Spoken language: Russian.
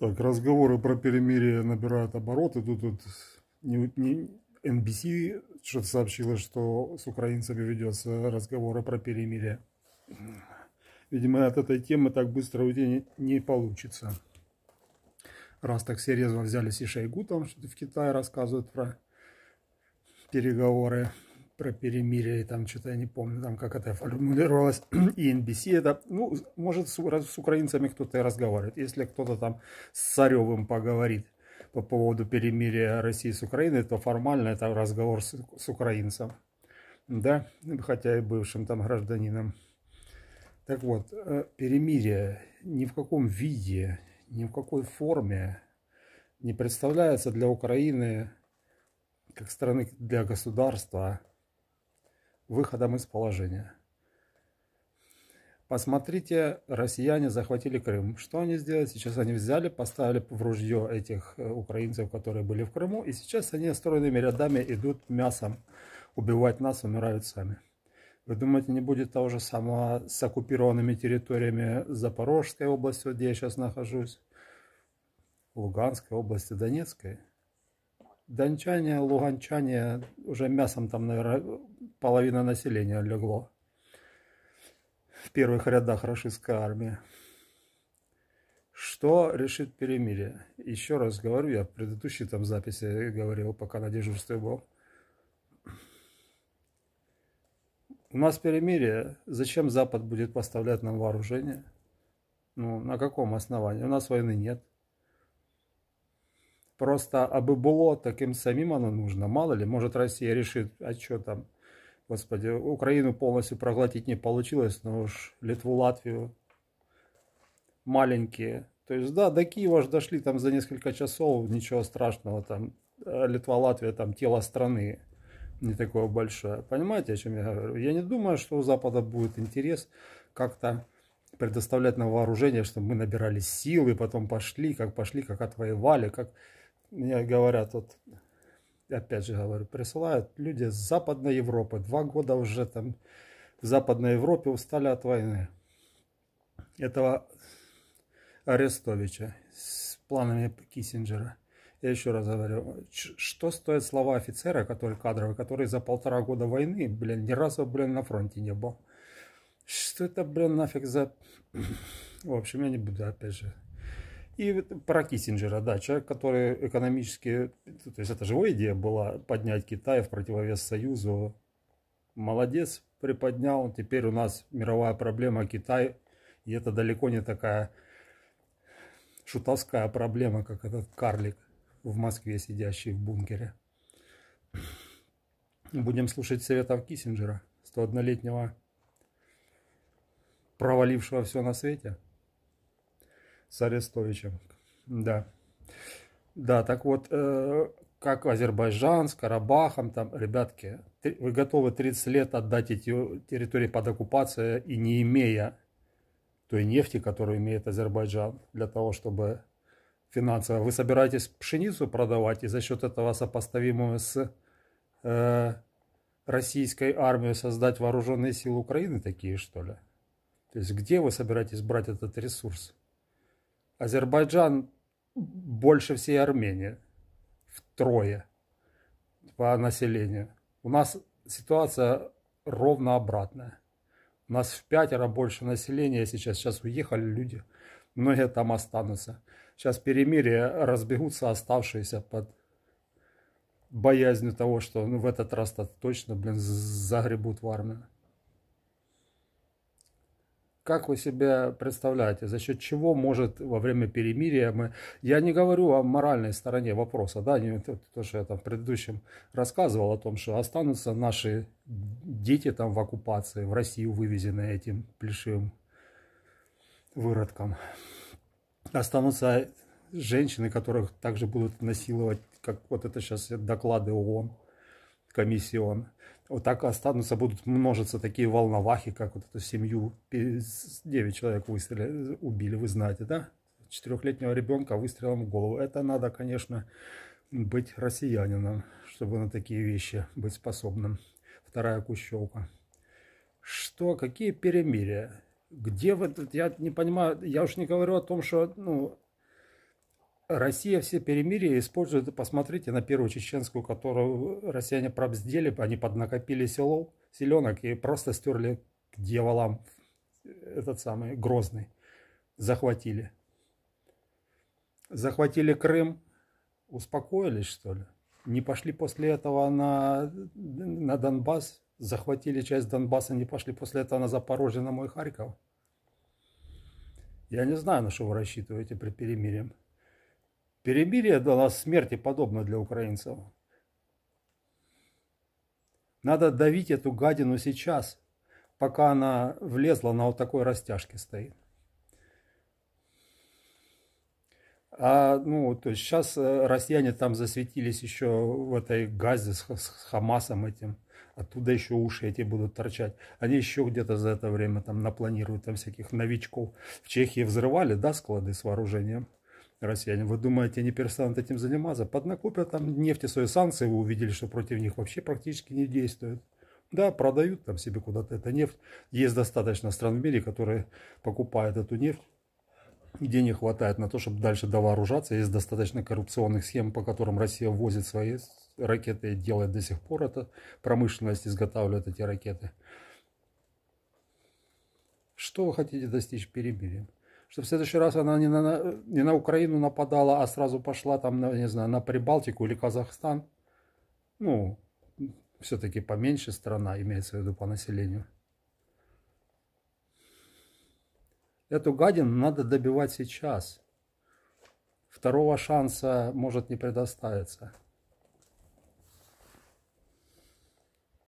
Так, разговоры про перемирие набирают обороты. Тут, тут NBC что-то сообщила, что с украинцами ведется разговоры про перемирие. Видимо, от этой темы так быстро уйти не, получится. Раз так серьезно взялись и Шойгу, там что-то в Китае рассказывают про переговоры про перемирие, там что-то я не помню, там как это формулировалось, и NBC это, ну, может, с, с украинцами кто-то и разговаривает, если кто-то там с Царевым поговорит по поводу перемирия России с Украиной, то формально это разговор с, с украинцем, да, хотя и бывшим там гражданином. Так вот, э, перемирие ни в каком виде, ни в какой форме не представляется для Украины как страны для государства выходом из положения. Посмотрите, россияне захватили Крым. Что они сделали? Сейчас они взяли, поставили в ружье этих э, украинцев, которые были в Крыму, и сейчас они стройными рядами идут мясом убивать нас, умирают сами. Вы думаете, не будет того же самого с оккупированными территориями Запорожской области, где я сейчас нахожусь, Луганской области, Донецкой? Дончане, луганчане уже мясом там, наверное, половина населения легло в первых рядах российской армии. Что решит перемирие? Еще раз говорю, я в предыдущей там записи говорил, пока на дежурстве был. У нас перемирие. Зачем Запад будет поставлять нам вооружение? Ну, на каком основании? У нас войны нет. Просто а бы было, таким самим оно нужно. Мало ли, может Россия решит, а что там – Господи, Украину полностью проглотить не получилось, но уж Литву, Латвию маленькие. То есть, да, до Киева же дошли там за несколько часов, ничего страшного, там э, Литва, Латвия, там тело страны не такое большое. Понимаете, о чем я говорю? Я не думаю, что у Запада будет интерес как-то предоставлять на вооружение, чтобы мы набирали силы, потом пошли, как пошли, как отвоевали, как мне говорят, вот опять же говорю, присылают люди с Западной Европы. Два года уже там в Западной Европе устали от войны. Этого Арестовича с планами Киссинджера. Я еще раз говорю, что стоят слова офицера, который кадровый, который за полтора года войны, блин, ни разу, блин, на фронте не был. Что это, блин, нафиг за... В общем, я не буду, опять же, и про Киссинджера, да, человек, который экономически, то есть это же его идея была поднять Китай в противовес Союзу. Молодец, приподнял. Теперь у нас мировая проблема Китай, и это далеко не такая шутовская проблема, как этот карлик в Москве, сидящий в бункере. Будем слушать советов Киссинджера, 101-летнего провалившего все на свете с Арестовичем. Да. Да, так вот, э, как Азербайджан с Карабахом, там, ребятки, вы готовы 30 лет отдать эти территории под оккупацию и не имея той нефти, которую имеет Азербайджан, для того, чтобы финансово. Вы собираетесь пшеницу продавать и за счет этого сопоставимую с э, российской армией создать вооруженные силы Украины такие, что ли? То есть где вы собираетесь брать этот ресурс? Азербайджан больше всей Армении. Втрое по населению. У нас ситуация ровно обратная. У нас в пятеро больше населения сейчас. Сейчас уехали люди. Многие там останутся. Сейчас перемирие разбегутся оставшиеся под боязнью того, что ну, в этот раз -то точно, блин, загребут в армию как вы себе представляете, за счет чего может во время перемирия мы... Я не говорю о моральной стороне вопроса, да, не то, что я там в предыдущем рассказывал о том, что останутся наши дети там в оккупации, в Россию вывезены этим плешивым выродком. Останутся женщины, которых также будут насиловать, как вот это сейчас доклады ООН комиссион. Вот так останутся, будут множиться такие волновахи, как вот эту семью, 9 человек выстрелили, убили, вы знаете, да? Четырехлетнего ребенка выстрелом в голову. Это надо, конечно, быть россиянином, чтобы на такие вещи быть способным. Вторая кущелка Что, какие перемирия? Где вы, я не понимаю, я уж не говорю о том, что, ну, Россия все перемирия использует, посмотрите на первую чеченскую, которую россияне пробздели, они поднакопили село, селенок и просто стерли к дьяволам этот самый Грозный. Захватили. Захватили Крым, успокоились что ли? Не пошли после этого на, на Донбасс, захватили часть Донбасса, не пошли после этого на Запорожье, на мой Харьков. Я не знаю, на что вы рассчитываете при перемирии. Перемирие до нас смерти подобно для украинцев. Надо давить эту гадину сейчас, пока она влезла на вот такой растяжке стоит. А, ну, то есть сейчас э, россияне там засветились еще в этой газе с, с Хамасом этим. Оттуда еще уши эти будут торчать. Они еще где-то за это время там напланируют там всяких новичков. В Чехии взрывали, да, склады с вооружением? россияне. Вы думаете, они перестанут этим заниматься? Поднакупят там нефть нефти свои санкции, вы увидели, что против них вообще практически не действует. Да, продают там себе куда-то эту нефть. Есть достаточно стран в мире, которые покупают эту нефть. Где не хватает на то, чтобы дальше довооружаться. Есть достаточно коррупционных схем, по которым Россия возит свои ракеты и делает до сих пор это. Промышленность изготавливает эти ракеты. Что вы хотите достичь перемирия? чтобы в следующий раз она не на, не на Украину нападала, а сразу пошла там, на, не знаю, на Прибалтику или Казахстан. Ну, все-таки поменьше страна, имеется в виду по населению. Эту гадину надо добивать сейчас. Второго шанса может не предоставиться.